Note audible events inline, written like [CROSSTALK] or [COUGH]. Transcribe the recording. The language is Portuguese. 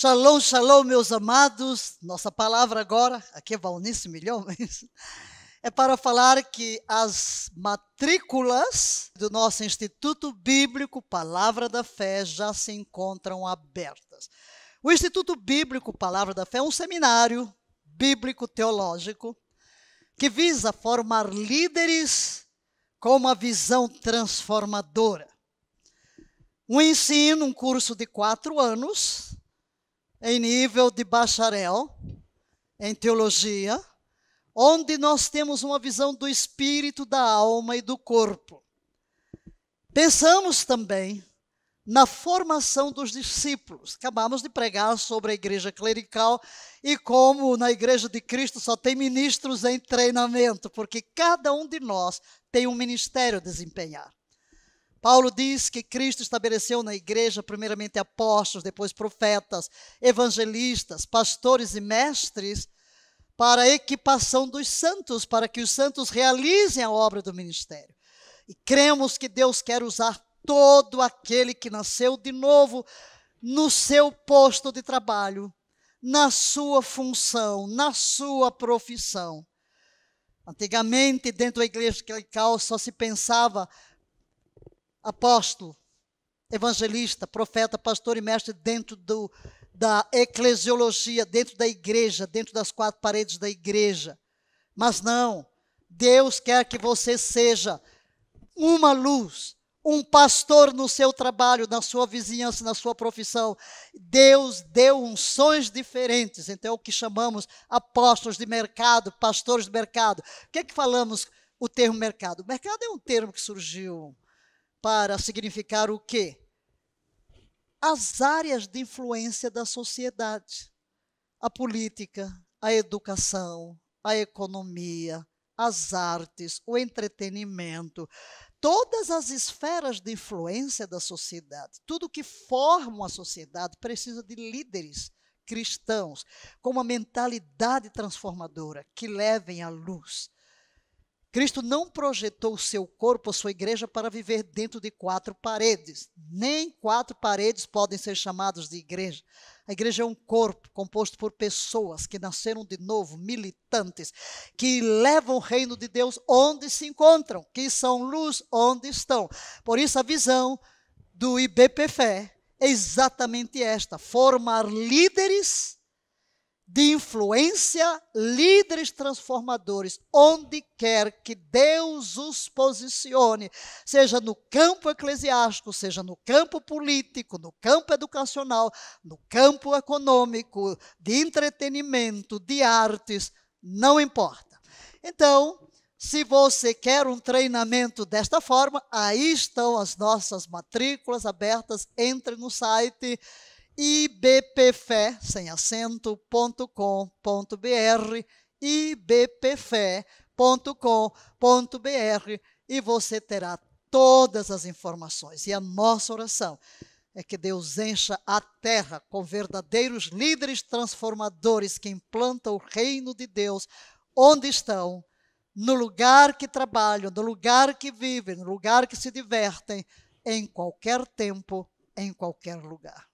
Shalom, shalom, meus amados. Nossa palavra agora, aqui é Valnice Milhão, [LAUGHS] é para falar que as matrículas do nosso Instituto Bíblico Palavra da Fé já se encontram abertas. O Instituto Bíblico Palavra da Fé é um seminário bíblico teológico que visa formar líderes com uma visão transformadora. Um ensino, um curso de quatro anos, em nível de bacharel em teologia, onde nós temos uma visão do espírito, da alma e do corpo. Pensamos também na formação dos discípulos. Acabamos de pregar sobre a igreja clerical e como na igreja de Cristo só tem ministros em treinamento, porque cada um de nós tem um ministério a desempenhar. Paulo diz que Cristo estabeleceu na igreja, primeiramente apóstolos, depois profetas, evangelistas, pastores e mestres, para a equipação dos santos, para que os santos realizem a obra do ministério. E cremos que Deus quer usar todo aquele que nasceu de novo no seu posto de trabalho, na sua função, na sua profissão. Antigamente, dentro da igreja clerical, só se pensava apóstolo, evangelista, profeta, pastor e mestre dentro do, da eclesiologia, dentro da igreja, dentro das quatro paredes da igreja. Mas não, Deus quer que você seja uma luz, um pastor no seu trabalho, na sua vizinhança, na sua profissão. Deus deu unções diferentes, então é o que chamamos apóstolos de mercado, pastores de mercado. O que é que falamos o termo mercado? O mercado é um termo que surgiu para significar o quê? As áreas de influência da sociedade: a política, a educação, a economia, as artes, o entretenimento, todas as esferas de influência da sociedade, tudo que forma a sociedade precisa de líderes cristãos com uma mentalidade transformadora que levem à luz Cristo não projetou o seu corpo, a sua igreja, para viver dentro de quatro paredes. Nem quatro paredes podem ser chamados de igreja. A igreja é um corpo composto por pessoas que nasceram de novo, militantes, que levam o reino de Deus onde se encontram, que são luz onde estão. Por isso, a visão do IBPFE é exatamente esta: formar líderes de influência, líderes transformadores, onde quer que Deus os posicione, seja no campo eclesiástico, seja no campo político, no campo educacional, no campo econômico, de entretenimento, de artes, não importa. Então, se você quer um treinamento desta forma, aí estão as nossas matrículas abertas. Entre no site ibpfé, sem ponto br e você terá todas as informações. E a nossa oração é que Deus encha a terra com verdadeiros líderes transformadores que implantam o reino de Deus onde estão, no lugar que trabalham, no lugar que vivem, no lugar que se divertem, em qualquer tempo, em qualquer lugar.